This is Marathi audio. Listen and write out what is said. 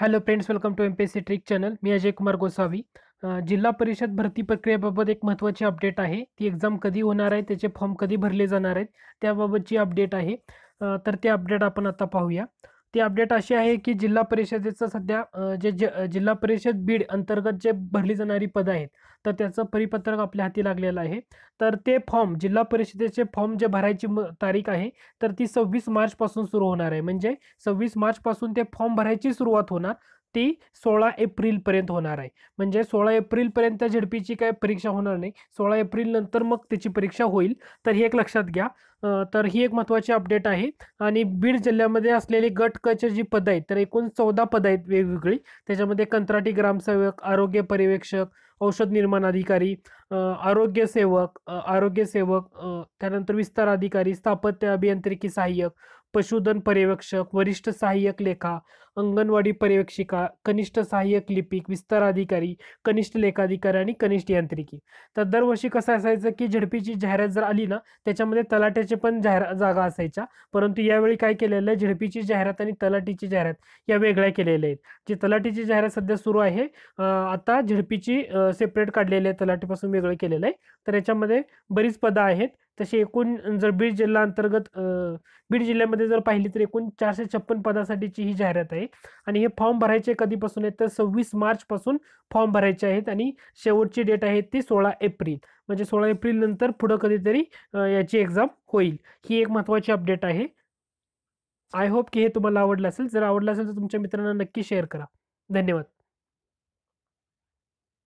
hello friends welcome to M P S C trick channel मी अजय कुमार गोसावी जिल्हा परिषद भरती प्रक्रियेबाबत एक महत्त्वाची अपडेट आहे ती एक्झाम कधी होणार आहे त्याचे फॉर्म कधी भरले जाणार आहेत त्याबाबतची अपडेट आहे तर ते अपडेट आपण आता पाहूया ती अपडेट अशी आहे की जिल्हा परिषदेचं सध्या जे ज जिल्हा परिषद बीड अंतर्गत जे भरली जाणारी पदं आहेत तर त्याचं परिपत्रक आपल्या हाती लागलेलं आहे तर ते फॉर्म जिल्हा परिषदेचे फॉर्म जे भरायची तारीख आहे तर ती सव्वीस मार्चपासून सुरू होणार आहे म्हणजे सव्वीस मार्चपासून ते फॉर्म भरायची सुरुवात होणार ती सोळा एप्रिलपर्यंत होणार आहे म्हणजे सोळा एप्रिलपर्यंत पर्यंत झेडपीची काय परीक्षा होणार नाही सोळा एप्रिलनंतर मग त्याची परीक्षा होईल तर हे एक लक्षात घ्या तर ही एक महत्त्वाची अपडेट आहे आणि बीड जिल्ह्यामध्ये असलेली गट जी पदं आहेत तर एकूण चौदा पदं आहेत वेगवेगळी त्याच्यामध्ये कंत्राटी ग्रामसेवक आरोग्य पर्यवेक्षक औषध निर्माण अधिकारी आरोग्य सेवक आरोग्य सेवक त्यानंतर विस्तार अधिकारी स्थापत्य अभियांत्रिकी सहाय्यक पशुधन पर्यवेक्षक वरिष्ठ सहाय्यक लेखा अंगणवाडी पर्यवेक्षिका कनिष्ठ सहाय्यक लिपिक विस्तार अधिकारी कनिष्ठ लेखाधिकारी आणि कनिष्ठ यांत्रिकी तर दरवर्षी कसं असायचं की झडपीची जाहिरात जर आली ना त्याच्यामध्ये तलाट्याचे पण जाहीर जागा असायच्या परंतु यावेळी काय केलेलं आहे झेडपीची जाहिरात आणि तलाठीची जाहिरात या वेगळ्या केलेल्या आहेत जी तलाठीची जाहिरात सध्या सुरू आहे आता झेडपीची सेपरेट काढलेली आहे तलाठीपासून वेगळं केलेलं आहे तर याच्यामध्ये बरीच पदं आहेत तसे एकूण जर बीड जिल्हा अंतर्गत बीड जिल्ह्यामध्ये जर पाहिली तर एकूण चारशे छप्पन पदासाठीची ही जाहिरात आहे आणि हे फॉर्म भरायचे कधीपासून आहेत तर सव्वीस मार्चपासून फॉर्म भरायचे आहेत आणि शेवटची डेट आहे ती सोळा एप्रिल म्हणजे सोळा एप्रिल नंतर पुढं कधीतरी याची एक्झाम होईल ही एक महत्त्वाची अपडेट आहे आय होप की हे तुम्हाला आवडलं असेल जर आवडलं असेल तर तुमच्या मित्रांना नक्की शेअर करा धन्यवाद